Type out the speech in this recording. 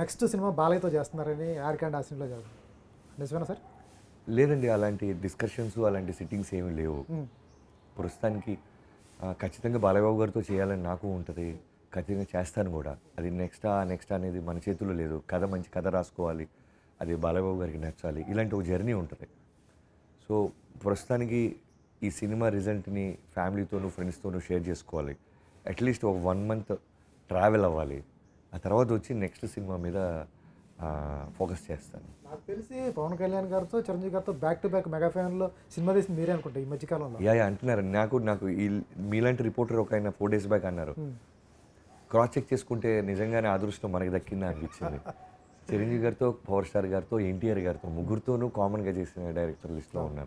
next cinema బాలయ్యతో చేస్తున్నారని ఆర్కాండ్ ఆ సినిమాలో నిజమేనా సార్ లేదండి అలాంటి డిస్కషన్స్ అలాంటి సిట్టింగ్స్ ఏమీ లేవు ప్రస్తుతానికి ఖచ్చితంగా బాలయ్యబాబు గారితో చేయాలని నాకు ఉంటుంది ఖచ్చితంగా చేస్తాను కూడా అది నెక్స్ట్ నెక్స్ట్ అనేది మన చేతుల్లో లేదు కథ మంచి కథ రాసుకోవాలి అది బాలయ్యబాబు గారికి నచ్చాలి ఇలాంటి ఒక జర్నీ ఉంటుంది సో ప్రస్తుతానికి ఈ సినిమా రిజల్ట్ని ఫ్యామిలీతోనూ ఫ్రెండ్స్తోనూ షేర్ చేసుకోవాలి అట్లీస్ట్ ఒక వన్ మంత్ ట్రావెల్ అవ్వాలి ఆ తర్వాత వచ్చి నెక్స్ట్ సినిమా మీద ఫోకస్ చేస్తాను నాకు తెలిసి పవన్ కళ్యాణ్ గారితో చిరంజీవి గారితో బ్యాక్ టు బ్యాక్ మెగా ఫ్యాన్లో సినిమా తీసి మీరే అనుకుంటా ఈ మధ్యకాలంలో యా అంటున్నారు నాకు నాకు ఈ మీలాంటి రిపోర్టర్ ఒక ఆయన ఫోర్ డేస్ బ్యాక్ అన్నారు క్రాస్ చెక్ చేసుకుంటే నిజంగానే అదృష్టం మనకి దక్కిందా అనిపించింది చిరంజీవి గారితో పవర్ స్టార్ గారితో ఎన్టీఆర్ గారితో ముగ్గురితోనూ కామన్గా చేసిన డైరెక్టర్ లిస్ట్లో ఉన్నాను